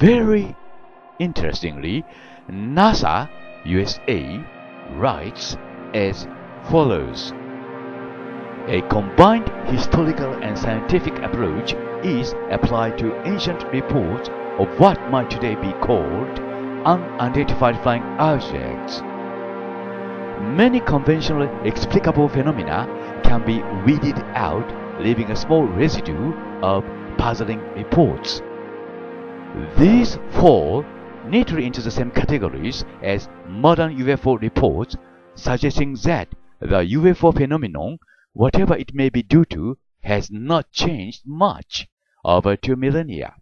Very interestingly, NASA USA writes as follows A combined historical and scientific approach is applied to ancient reports of what might today be called unidentified flying objects. Many conventionally explicable phenomena can be weeded out, leaving a small residue of puzzling reports. These fall neatly into the same categories as modern UFO reports, suggesting that the UFO phenomenon, whatever it may be due to, has not changed much over two millennia.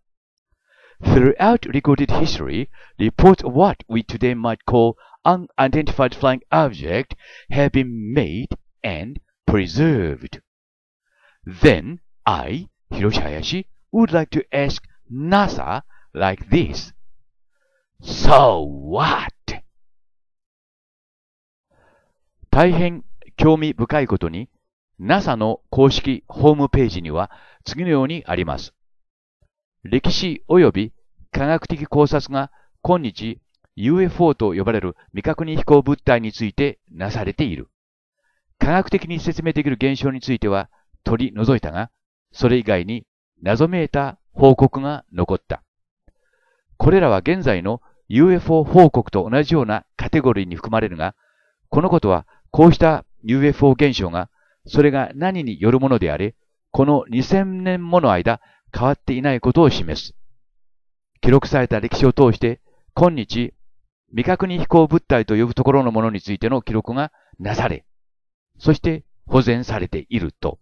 Throughout recorded history, reports of what we today might call unidentified flying object have been made and preserved. Then I, Hiroshi Hayashi, would like to ask NASA like this. So what? 大変興味深いことに NASA の公式ホームページには次のようにあります。歴史及び科学的考察が今日 UFO と呼ばれる未確認飛行物体についてなされている。科学的に説明できる現象については取り除いたが、それ以外に謎めいた報告が残った。これらは現在の UFO 報告と同じようなカテゴリーに含まれるが、このことはこうした UFO 現象が、それが何によるものであれ、この2000年もの間変わっていないことを示す。記録された歴史を通して、今日、未確認飛行物体と呼ぶところのものについての記録がなされ、そして保全されていると。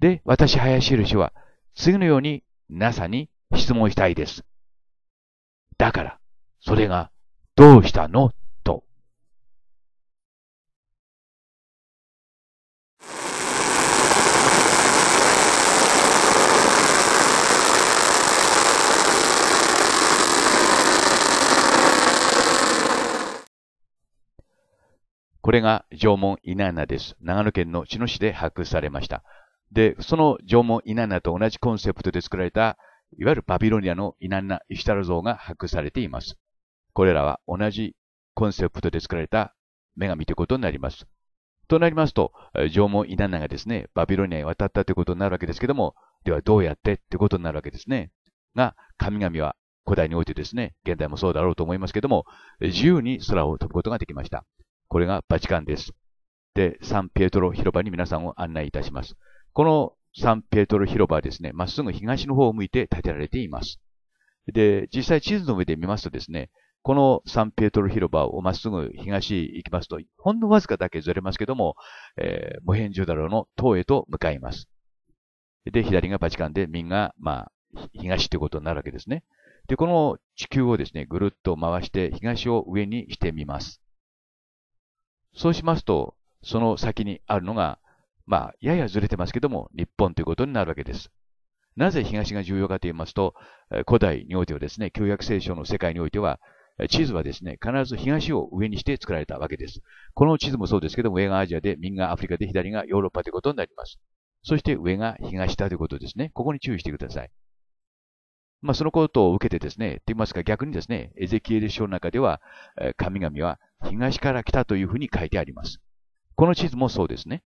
で、私、林宏は、次のように NASA に質問したいです。だから、それがどうしたのと。これが縄文イナナです。長野県の茅野市で発掘されました。で、その縄文イナナと同じコンセプトで作られたいわゆるバビロニアのナンなイシュタル像が発掘されています。これらは同じコンセプトで作られた女神ということになります。となりますと、縄文イナンナがですね、バビロニアに渡ったということになるわけですけども、ではどうやってということになるわけですね。が、神々は古代においてですね、現代もそうだろうと思いますけども、自由に空を飛ぶことができました。これがバチカンです。で、サンピエトロ広場に皆さんを案内いたします。このサンペートル広場はですね、まっすぐ東の方を向いて建てられています。で、実際地図の上で見ますとですね、このサンペートル広場をまっすぐ東へ行きますと、ほんのわずかだけずれますけども、えー、モヘンジュダロの塔へと向かいます。で、左がバチカンで、右が、まあ、東ってことになるわけですね。で、この地球をですね、ぐるっと回して東を上にしてみます。そうしますと、その先にあるのがまあ、ややずれてますけども、日本ということになるわけです。なぜ東が重要かと言いますと、古代においてはですね、旧約聖書の世界においては、地図はですね、必ず東を上にして作られたわけです。この地図もそうですけども、上がアジアで、右がアフリカで、左がヨーロッパということになります。そして上が東だということですね。ここに注意してください。まあ、そのことを受けてですね、と言いますか、逆にですね、エゼキエル書の中では、神々は東から来たというふうに書いてあります。この地図もそうですね。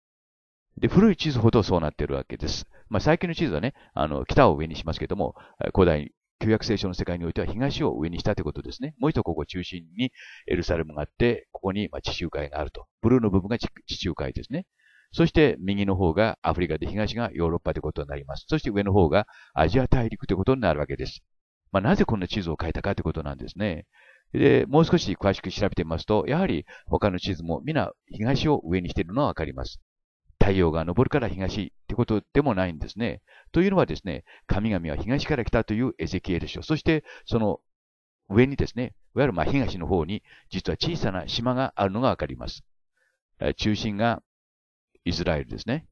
で、古い地図ほどそうなっているわけです。まあ、最近の地図はね、あの、北を上にしますけども、古代旧約聖書の世界においては東を上にしたということですね。もう一度ここ中心にエルサレムがあって、ここに地中海があると。ブルーの部分が地中海ですね。そして右の方がアフリカで東がヨーロッパということになります。そして上の方がアジア大陸ということになるわけです。まあ、なぜこんな地図を変えたかということなんですね。で、もう少し詳しく調べてみますと、やはり他の地図も皆東を上にしているのはわかります。太陽が昇るから東ってことでもないんですね。というのはですね、神々は東から来たというエゼキエル書、そしてその上にですね、いわゆるま東の方に実は小さな島があるのがわかります。中心がイスラエルですね。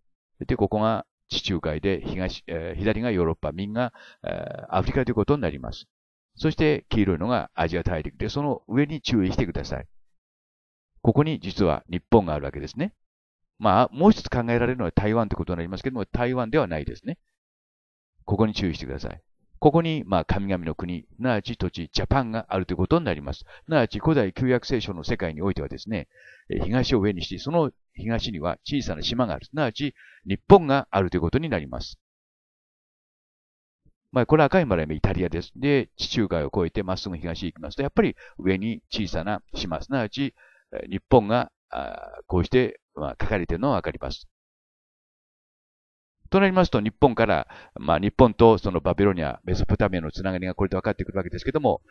で、ここが地中海で東、え左がヨーロッパ、右が、えアフリカということになります。そして黄色いのがアジア大陸で、その上に注意してください。ここに実は日本があるわけですね。まあ、もう一つ考えられるのは台湾ってことになりますけども、台湾ではないですね。ここに注意してください。ここに、まあ、神々の国、すなわち土地、ジャパンがあるということになります。すなわち古代旧約聖書の世界においてはですね、東を上にして、その東には小さな島がある。すなわち日本があるということになります。まあ、これ赤い丸はイタリアです。で、地中海を越えてまっすぐ東へ行きますと、やっぱり上に小さな島、すなわち日本があこうして、まあ、書かれているのはわかります。となりますと、日本から、まあ、日本とそのバビロニア、メソポタミアのつながりがこれで分かってくるわけですけども、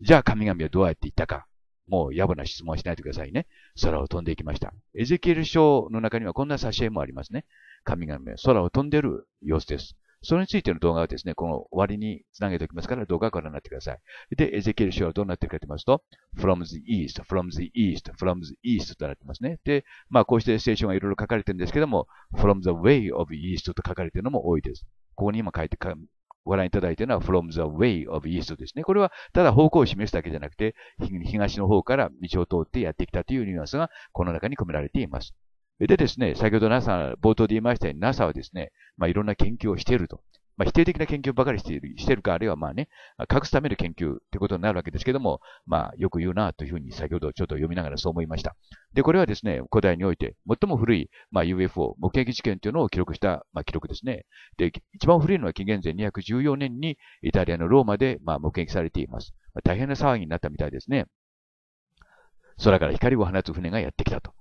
じゃあ神々はどうやっていったか。もう野暮な質問はしないでくださいね。空を飛んでいきました。エゼキエル書の中にはこんな挿絵もありますね。神々は空を飛んでいる様子です。それについての動画はですね、この終わりにつなげておきますから、動画をご覧になってください。で、エゼキエル書はどうなってるかと言いますと、from the east, from the east, from the east となってますね。で、まあ、こうして聖書がいろいろ書かれてるんですけども、from the way of east と書かれてるのも多いです。ここに今書いてか、ご覧いただいているのは from the way of east ですね。これはただ方向を示すだけじゃなくて、東の方から道を通ってやってきたというニュアンスがこの中に込められています。でですね、先ほど NASA、冒頭で言いましたように NASA はですね、まあ、いろんな研究をしていると。まあ、否定的な研究ばかりしているしているか、あるいはまあね、隠すための研究ということになるわけですけども、まあ、よく言うなというふうに先ほどちょっと読みながらそう思いました。で、これはですね、古代において最も古い、まあ、UFO、目撃事件というのを記録した、まあ、記録ですね。で、一番古いのは紀元前214年にイタリアのローマで、まあ、目撃されています。まあ、大変な騒ぎになったみたいですね。空から光を放つ船がやってきたと。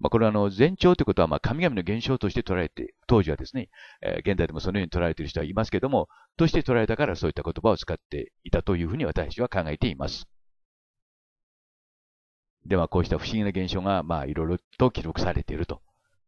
まあ、これはあの前兆ということはまあ神々の現象として捉えて、当時はですね、えー、現代でもそのように捉えている人はいますけども、として捉えたからそういった言葉を使っていたというふうに私は考えています。では、こうした不思議な現象が、まあ、いろいろと記録されていると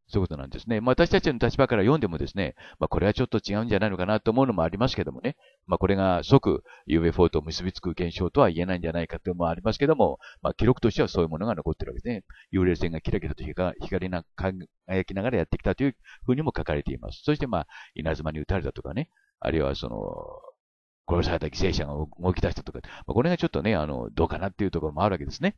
そういうことなんですね。まあ、私たちの立場から読んでもですね、まあ、これはちょっと違うんじゃないのかなと思うのもありますけどもね、まあ、これが即 UFO と結びつく現象とは言えないんじゃないかというのもありますけども、まあ、記録としてはそういうものが残ってるわけですね。幽霊船がキラキラと光が輝きながらやってきたというふうにも書かれています。そして、まあ、稲妻に撃たれたとかね、あるいはその、殺された犠牲者が動き出したとか、まあ、これがちょっとね、あの、どうかなっていうところもあるわけですね。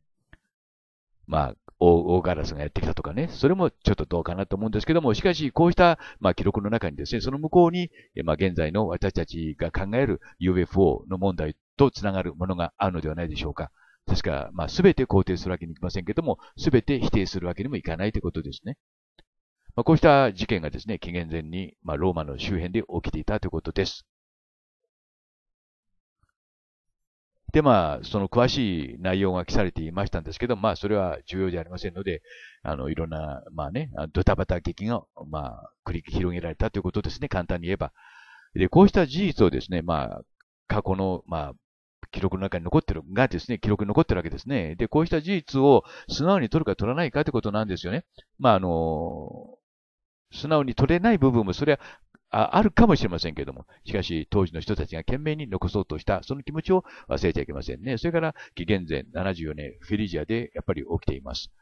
まあ、大ガラスがやってきたとかね、それもちょっとどうかなと思うんですけども、しかし、こうした、まあ、記録の中にですね、その向こうに、まあ、現在の私たちが考える UFO の問題とつながるものがあるのではないでしょうか。確かまあ、すべて肯定するわけにいきませんけども、すべて否定するわけにもいかないということですね。まあ、こうした事件がですね、紀元前に、まあ、ローマの周辺で起きていたということです。で、まあ、その詳しい内容が記されていましたんですけど、まあ、それは重要じゃありませんので、あの、いろんな、まあね、ドタバタ劇が、まあ、繰り広げられたということですね、簡単に言えば。で、こうした事実をですね、まあ、過去の、まあ、記録の中に残ってる、がですね、記録に残ってるわけですね。で、こうした事実を素直に取るか取らないかということなんですよね。まあ、あの、素直に取れない部分も、それはあるかもしれませんけれども、しかし当時の人たちが懸命に残そうとした、その気持ちを忘れちゃいけませんね。それから、紀元前74年、フィリジアでやっぱり起きています。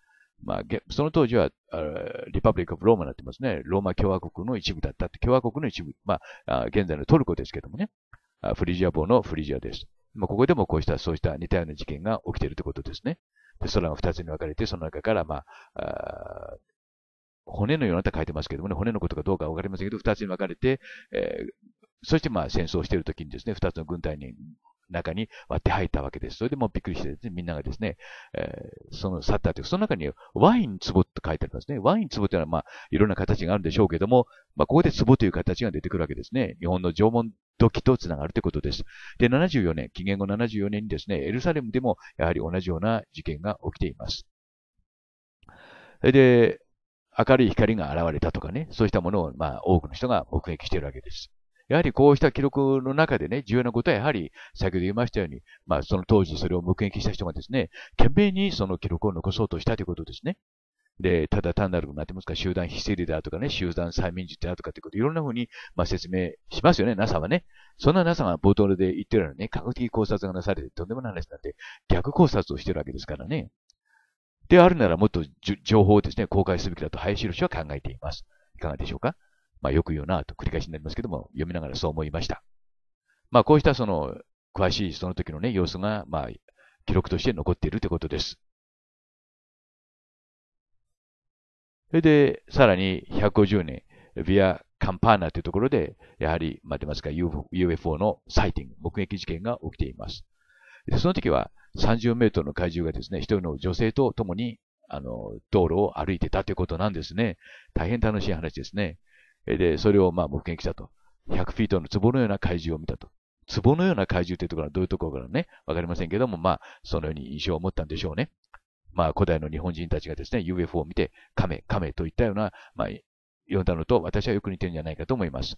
まあ、その当時は、リパブリック・オブ・ローマになってますね。ローマ共和国の一部だったって、共和国の一部。まあ、現在のトルコですけどもね。フリジア邦のフリジアです。まあ、ここでもこうした、そうした似たような事件が起きているということですね。で空が二つに分かれて、その中から、まあ、あ骨のようなと書いてますけどもね、骨のことかどうかわかりませんけど、二つに分かれて、えー、そしてまあ戦争している時にですね、二つの軍隊に中に割って入ったわけです。それでもうびっくりしてですね、みんながですね、えー、その去ったという、その中にワイン壺と書いてありますね。ワイン壺というのはまあ、いろんな形があるんでしょうけども、まあ、ここで壺という形が出てくるわけですね。日本の縄文土器と繋がるということです。で、74年、紀元後74年にですね、エルサレムでもやはり同じような事件が起きています。で、明るい光が現れたとかね、そうしたものを、まあ、多くの人が目撃しているわけです。やはりこうした記録の中でね、重要なことはやはり、先ほど言いましたように、まあ、その当時それを目撃した人がですね、懸命にその記録を残そうとしたということですね。で、ただ単なる、なんてますか、集団非正理だとかね、集団催眠術だとかっていうこと、いろんなふうに、まあ、説明しますよね、NASA はね。そんな NASA が冒頭で言ってるようにね、科学的考察がなされて、とんでもない話になって、逆考察をしてるわけですからね。であるならもっと情報をですね、公開すべきだと林博氏は考えています。いかがでしょうかまあよく言うなと繰り返しになりますけども、読みながらそう思いました。まあこうしたその、詳しいその時のね、様子が、まあ、記録として残っているということです。それで、さらに150年、ビア・カンパーナというところで、やはり、まあ、てますか、UFO のサイティング、目撃事件が起きています。その時は、30メートルの怪獣がですね、一人の女性と共に、あの、道路を歩いてたということなんですね。大変楽しい話ですね。で、それをまあ目撃したと。100フィートの壺のような怪獣を見たと。壺のような怪獣というところはどういうところからね、わかりませんけども、まあ、そのように印象を持ったんでしょうね。まあ、古代の日本人たちがですね、UFO を見て、亀、亀といったような、まあ、読んだのと私はよく似てるんじゃないかと思います。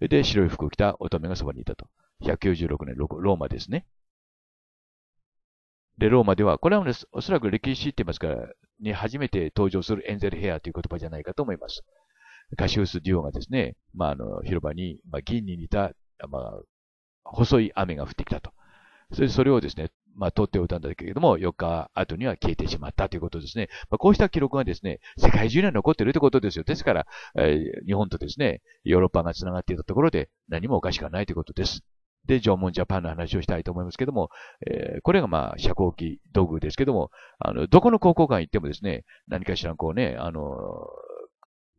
で、白い服を着た乙女がそばにいたと。196年ローマですね。で、ローマでは、これは、おそらく歴史って言いますか、に初めて登場するエンゼルヘアという言葉じゃないかと思います。カシウス・デュオがですね、まあ、あの、広場に、まあ、銀に似た、まあ、細い雨が降ってきたと。それそれをですね、まあ、取っておいたんだけれども、4日後には消えてしまったということですね。まあ、こうした記録がですね、世界中には残っているということですよ。ですから、えー、日本とですね、ヨーロッパが繋がっていたところで何もおかしくはないということです。で、縄文ジャパンの話をしたいと思いますけども、えー、これがまあ、遮光器道具ですけども、あの、どこの高校館行ってもですね、何かしらこうね、あの、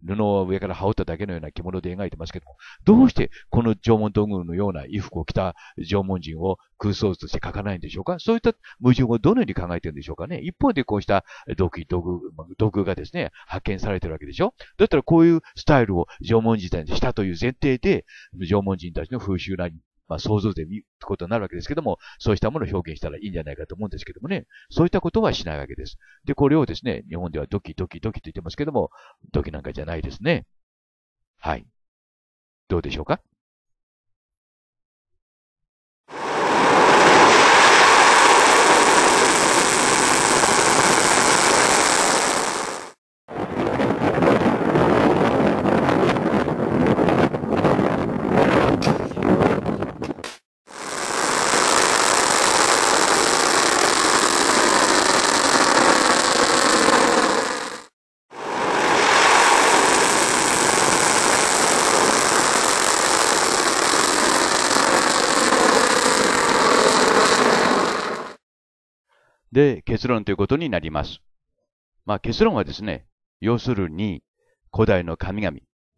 布を上から羽織っただけのような着物で描いてますけども、どうしてこの縄文道具のような衣服を着た縄文人を空想図として描かないんでしょうかそういった矛盾をどのように考えてるんでしょうかね一方でこうした道具、道具、道具がですね、発見されてるわけでしょだったらこういうスタイルを縄文時代にしたという前提で、縄文人たちの風習なりまあ、想像で見ることになるわけですけども、そうしたものを表現したらいいんじゃないかと思うんですけどもね、そういったことはしないわけです。で、これをですね、日本ではドキドキドキと言ってますけども、ドキなんかじゃないですね。はい。どうでしょうかで、結論ということになります。まあ、結論はですね、要するに、古代の神々。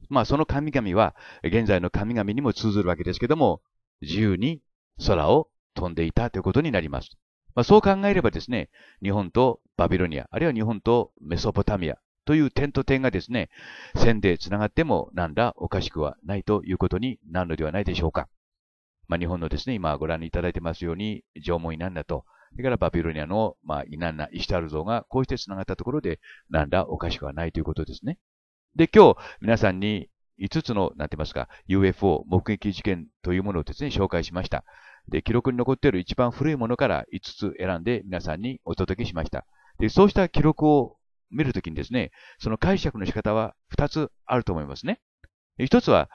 まあ、その神々は、現在の神々にも通ずるわけですけども、自由に空を飛んでいたということになります。まあ、そう考えればですね、日本とバビロニア、あるいは日本とメソポタミアという点と点がですね、線で繋がっても何らおかしくはないということになるのではないでしょうか。まあ、日本のですね、今ご覧いただいてますように、縄文なんだと、れからバビロニアの、まあ、イナンナ、イシタル像がこうして繋がったところで、なんらおかしくはないということですね。で、今日、皆さんに5つの、なんて言いますか、UFO 目撃事件というものをですね、紹介しました。で、記録に残っている一番古いものから5つ選んで皆さんにお届けしました。で、そうした記録を見るときにですね、その解釈の仕方は2つあると思いますね。一つは、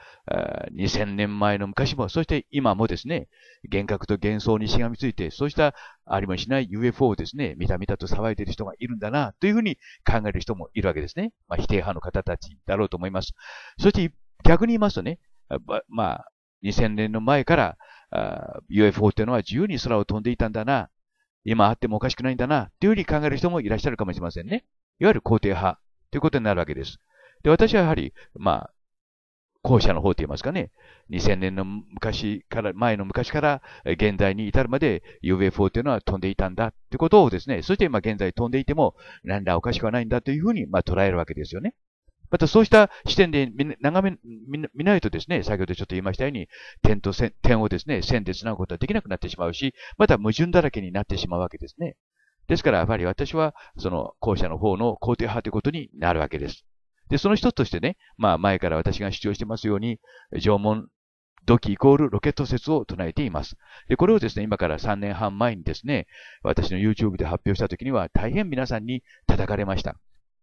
2000年前の昔も、そして今もですね、幻覚と幻想にしがみついて、そうしたありもしない UFO をですね、みたみたと騒いでいる人がいるんだな、というふうに考える人もいるわけですね。まあ、否定派の方たちだろうと思います。そして逆に言いますとね、まあ、2000年の前から UFO というのは自由に空を飛んでいたんだな、今あってもおかしくないんだな、というふうに考える人もいらっしゃるかもしれませんね。いわゆる肯定派ということになるわけです。で、私はやはり、まあ、後者の方と言いますかね、2000年の昔から、前の昔から現在に至るまで UFO というのは飛んでいたんだってことをですね、そして今現在飛んでいても何らおかしくはないんだというふうにまあ捉えるわけですよね。またそうした視点で眺め、見ないとですね、先ほどちょっと言いましたように、点と線、点をですね、線で繋ぐことはできなくなってしまうし、また矛盾だらけになってしまうわけですね。ですから、やはり私は、その、後者の方の肯定派ということになるわけです。で、その一つとしてね、まあ前から私が主張してますように、縄文土器イコールロケット説を唱えています。で、これをですね、今から3年半前にですね、私の YouTube で発表した時には大変皆さんに叩かれました。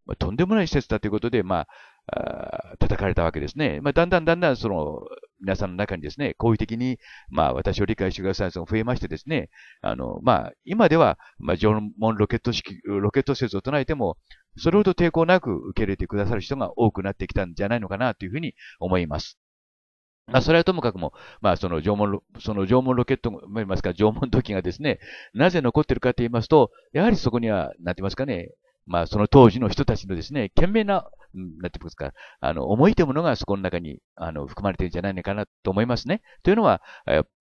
まあ、とんでもない施設だということで、まあ、叩かれたわけですね。まあ、だんだんだんだんその、皆さんの中にですね、好意的に、まあ、私を理解してくださいが増えましてですね、あの、まあ、今では、まあ、縄文ロケット式、ロケット説を唱えても、それほど抵抗なく受け入れてくださる人が多くなってきたんじゃないのかなというふうに思います。まあ、それはともかくも、まあ、その縄文、その縄文ロケット、まいますか、縄文土器がですね、なぜ残ってるかと言いますと、やはりそこには、なんて言いますかね、まあ、その当時の人たちのですね、懸命ななってますかあの、重いというものがそこの中に、あの、含まれてるんじゃないのかなと思いますね。というのは、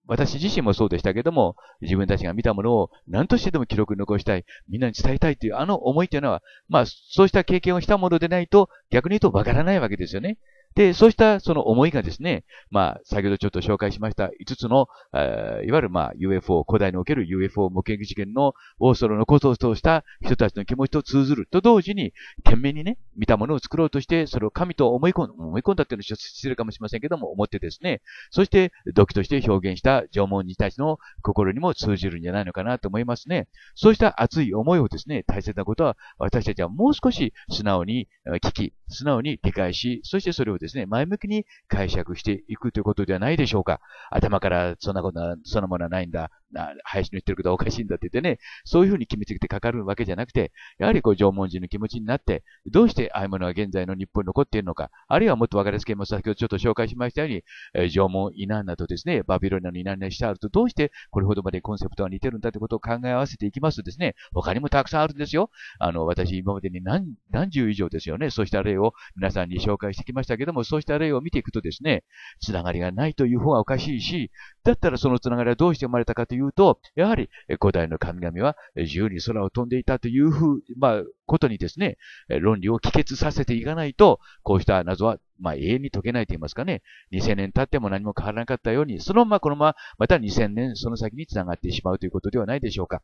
私自身もそうでしたけども、自分たちが見たものを何としてでも記録に残したい、みんなに伝えたいというあの思いというのは、まあ、そうした経験をしたものでないと、逆に言うとわからないわけですよね。で、そうしたその思いがですね、まあ、先ほどちょっと紹介しました5つの、えいわゆるまあ UFO、古代における UFO 目撃事件のオーストロのことを通した人たちの気持ちと通ずると同時に、懸命にね、見たものを作ろうとして、それを神と思い込ん思い込んだっていうのは失礼かもしれませんけども、思ってですね、そして土器として表現した縄文人たちの心にも通じるんじゃないのかなと思いますね。そうした熱い思いをですね、大切なことは私たちはもう少し素直に聞き、素直に理解し、そしてそれをですね、前向きに解釈していくということではないでしょうか。頭からそんなことは、そんなものはないんだ。な、林の言ってることはおかしいんだって言ってね、そういうふうに決めつけてかかるわけじゃなくて、やはりこう縄文人の気持ちになって、どうしてああいうものが現在の日本に残っているのか、あるいはもっとわかりやすく言います先ほどちょっと紹介しましたように、えー、縄文イナンナとですね、バビロニアのイナンナシタールとどうしてこれほどまでコンセプトが似てるんだってことを考え合わせていきますとですね、他にもたくさんあるんですよ。あの、私今までに何、何十以上ですよね、そうした例を皆さんに紹介してきましたけども、そうした例を見ていくとですね、つながりがないという方がおかしいし、だったらそのつながりはどうして生まれたかといういうと、やはり古代の神々は自由に空を飛んでいたというふう、まあ、ことにですね、論理を帰結させていかないと、こうした謎は、まあ、永遠に解けないと言いますかね、2000年経っても何も変わらなかったように、そのままこのまま、また2000年その先につながってしまうということではないでしょうか。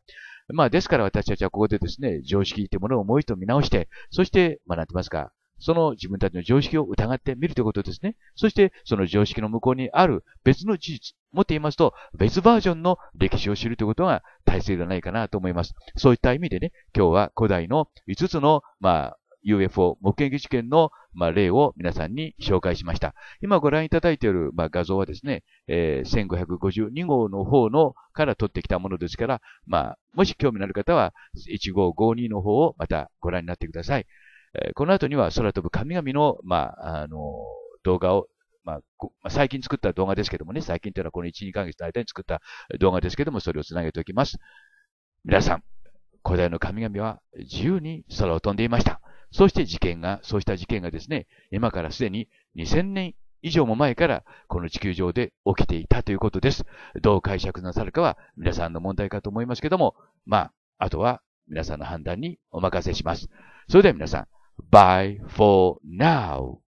まあ、ですから私たちはここでですね、常識というものをもう一度見直して、そして、まあ、なんて言いますか、その自分たちの常識を疑ってみるということですね。そして、その常識の向こうにある別の事実、もって言いますと、別バージョンの歴史を知るということが大切ではないかなと思います。そういった意味でね、今日は古代の5つの、まあ、UFO 目撃事件の、まあ、例を皆さんに紹介しました。今ご覧いただいている、まあ、画像はですね、えー、1552号の方のから取ってきたものですから、まあ、もし興味のある方は、1552の方をまたご覧になってください。この後には空飛ぶ神々の、まあ、あの、動画を、まあ、最近作った動画ですけどもね、最近というのはこの1、2ヶ月の間に作った動画ですけども、それを繋げておきます。皆さん、古代の神々は自由に空を飛んでいました。そして事件が、そうした事件がですね、今からすでに2000年以上も前からこの地球上で起きていたということです。どう解釈なさるかは皆さんの問題かと思いますけども、まあ、あとは皆さんの判断にお任せします。それでは皆さん、Bye for now.